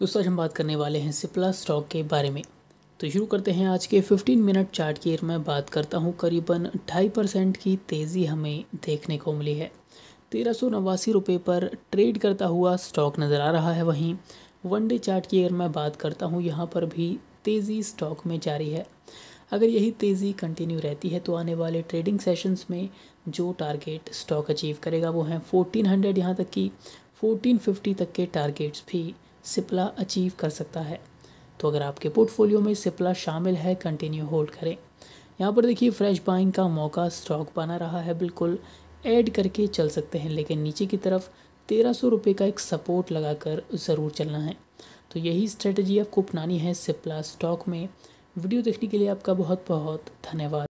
दोस्तों आज हम बात करने वाले हैं सिप्ला स्टॉक के बारे में तो शुरू करते हैं आज के 15 मिनट चार्ट की मैं बात करता हूं करीबन ढाई परसेंट की तेज़ी हमें देखने को मिली है तेरह सौ नवासी रुपये पर ट्रेड करता हुआ स्टॉक नज़र आ रहा है वहीं वन डे चार्ट की अगर मैं बात करता हूँ यहाँ पर भी तेज़ी स्टॉक में जारी है अगर यही तेज़ी कंटिन्यू रहती है तो आने वाले ट्रेडिंग सेशंस में जो टारगेट स्टॉक अचीव करेगा वो हैं हंड्रेड यहाँ तक कि फिफ्टी तक के टारगेट्स भी सिप्ला अचीव कर सकता है तो अगर आपके पोर्टफोलियो में सिप्ला शामिल है कंटिन्यू होल्ड करें यहाँ पर देखिए फ्रेश बाइंग का मौका स्टॉक बना रहा है बिल्कुल ऐड करके चल सकते हैं लेकिन नीचे की तरफ तेरह सौ रुपये का एक सपोर्ट लगाकर ज़रूर चलना है तो यही स्ट्रेटजी आपको अपनानी है सिप्ला स्टॉक में वीडियो देखने के लिए आपका बहुत बहुत धन्यवाद